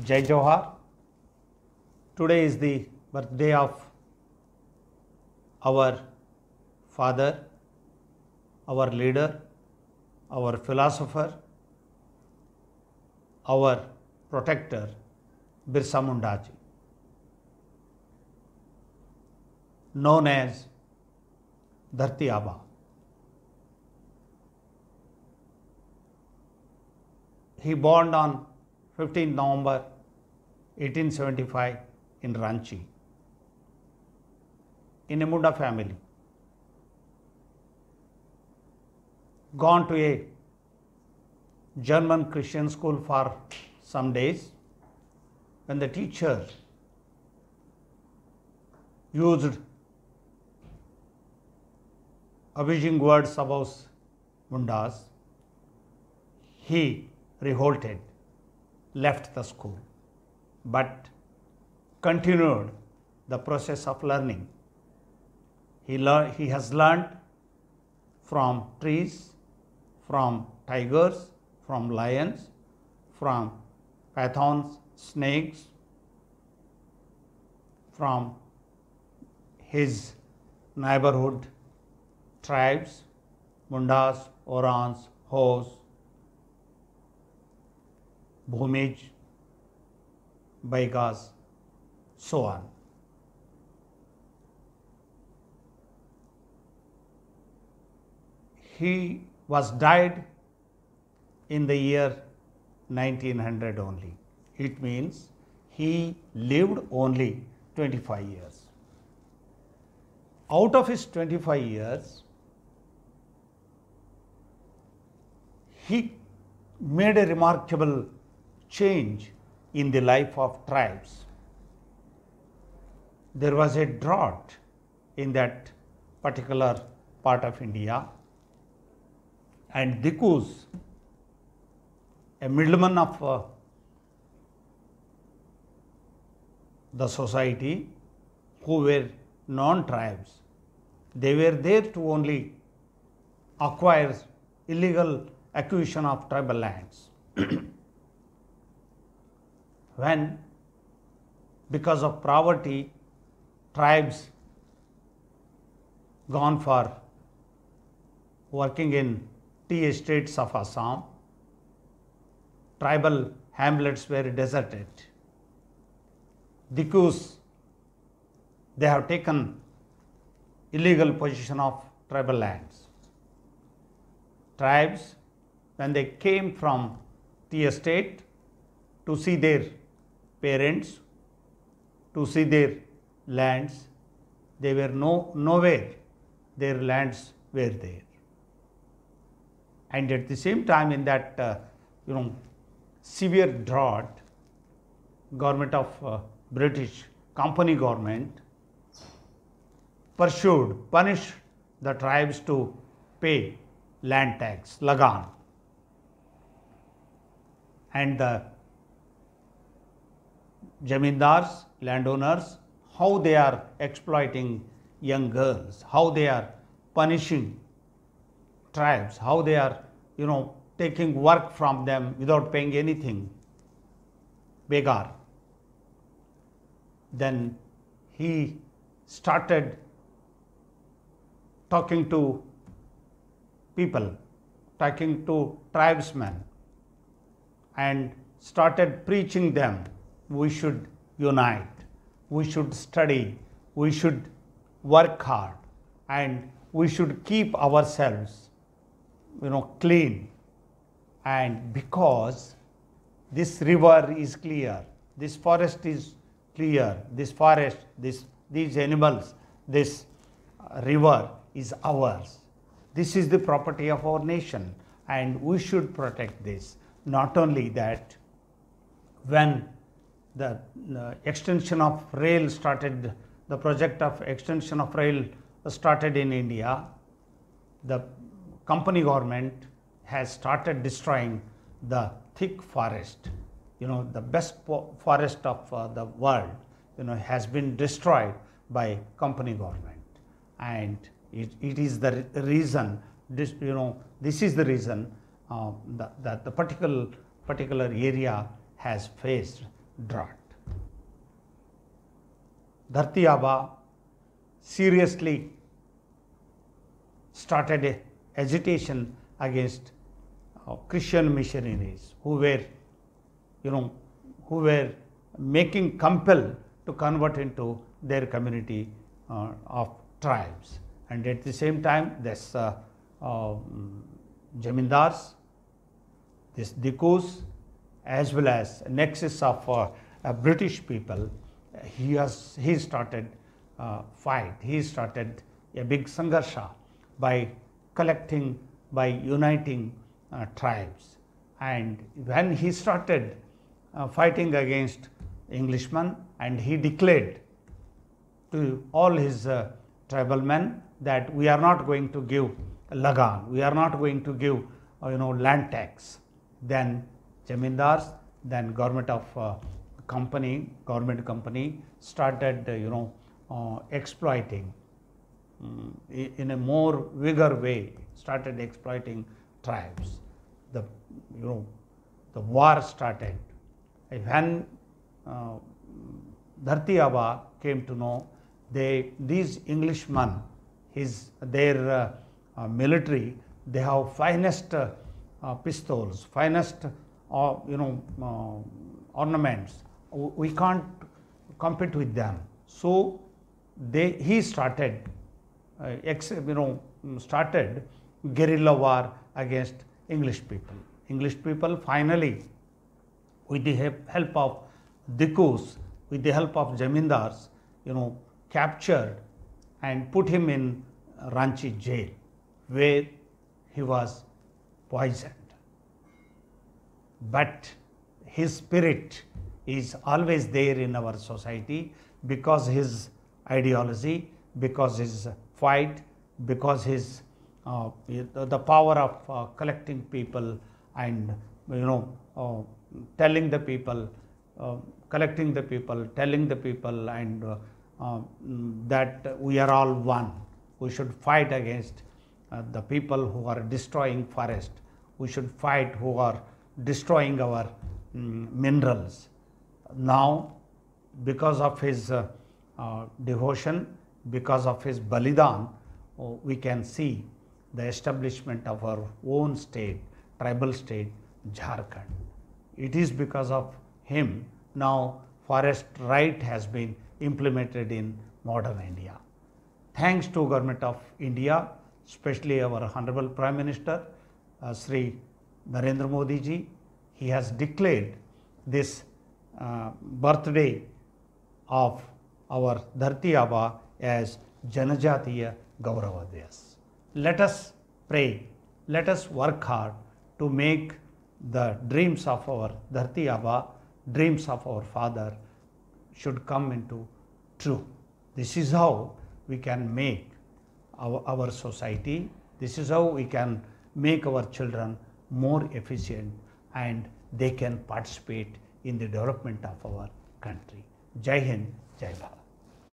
Jai Johar. Today is the birthday of our father, our leader, our philosopher, our protector, Birsa Mundaji, known as Dharti Abba. He born on 15 November 1875 in Ranchi in a Munda family. Gone to a German Christian school for some days when the teacher used abusing words about Mundas, he revolted left the school but continued the process of learning. He, lear he has learned from trees, from tigers, from lions, from pythons, snakes, from his neighborhood tribes, Mundas, Orans, Hos, Bhumij, by so on. He was died in the year 1900 only. It means he lived only 25 years. Out of his 25 years, he made a remarkable change in the life of tribes. There was a drought in that particular part of India and Dikus, a middleman of uh, the society who were non-tribes, they were there to only acquire illegal acquisition of tribal lands. when because of poverty tribes gone for working in tea estates of Assam. Tribal hamlets were deserted. Dikus, they have taken illegal possession of tribal lands. Tribes, when they came from tea estate to see their parents to see their lands. They were no, nowhere, their lands were there. And at the same time, in that uh, you know severe drought, government of uh, British company government pursued, punished the tribes to pay land tax, lagan. And the zamindars, landowners, how they are exploiting young girls, how they are punishing tribes, how they are, you know, taking work from them without paying anything, begar. Then he started talking to people, talking to tribesmen, and started preaching them we should unite, we should study, we should work hard, and we should keep ourselves, you know, clean. And because this river is clear, this forest is clear, this forest, this, these animals, this river is ours. This is the property of our nation, and we should protect this. Not only that, when the extension of rail started, the project of extension of rail started in India. The company government has started destroying the thick forest. You know, the best forest of uh, the world, you know, has been destroyed by company government. And it, it is the reason, this, you know, this is the reason uh, that, that the particular, particular area has faced drought. Dharti seriously started a agitation against uh, Christian missionaries who were, you know, who were making compel to convert into their community uh, of tribes. And at the same time, this uh, uh, um, Jamindars, this Dikus, as well as nexus of uh, uh, British people, he, has, he started uh, fight. He started a big sangarsha by collecting, by uniting tribes. And when he started fighting against Englishmen and he declared to all his tribal men that we are not going to give lagan, we are not going to give you know land tax, then zamindars, then government of uh, company, government company started, uh, you know, uh, exploiting um, in a more vigor way, started exploiting tribes. The, you know, the war started. When uh, Dharti came to know, they, these Englishmen, his, their uh, uh, military, they have finest uh, pistols, finest or you know uh, ornaments. We can't compete with them. So they he started, uh, you know, started guerrilla war against English people. English people finally, with the help of Dikus, with the help of Jamindars, you know, captured and put him in Ranchi jail, where he was poisoned but his spirit is always there in our society because his ideology, because his fight, because his uh, the power of uh, collecting people and you know uh, telling the people, uh, collecting the people, telling the people, and uh, um, that we are all one. We should fight against uh, the people who are destroying forest. We should fight who are destroying our um, minerals. Now, because of his uh, uh, devotion, because of his balidan, oh, we can see the establishment of our own state, tribal state, Jharkhand. It is because of him now forest right has been implemented in modern India. Thanks to government of India, especially our Honorable Prime Minister, uh, Sri Narendra Modi ji, he has declared this uh, birthday of our Dharti Aba as Janajatiya Gaurava Let us pray, let us work hard to make the dreams of our Dharti Aba, dreams of our father should come into true. This is how we can make our, our society, this is how we can make our children more efficient and they can participate in the development of our country. Jai Hind, Jai Bharat.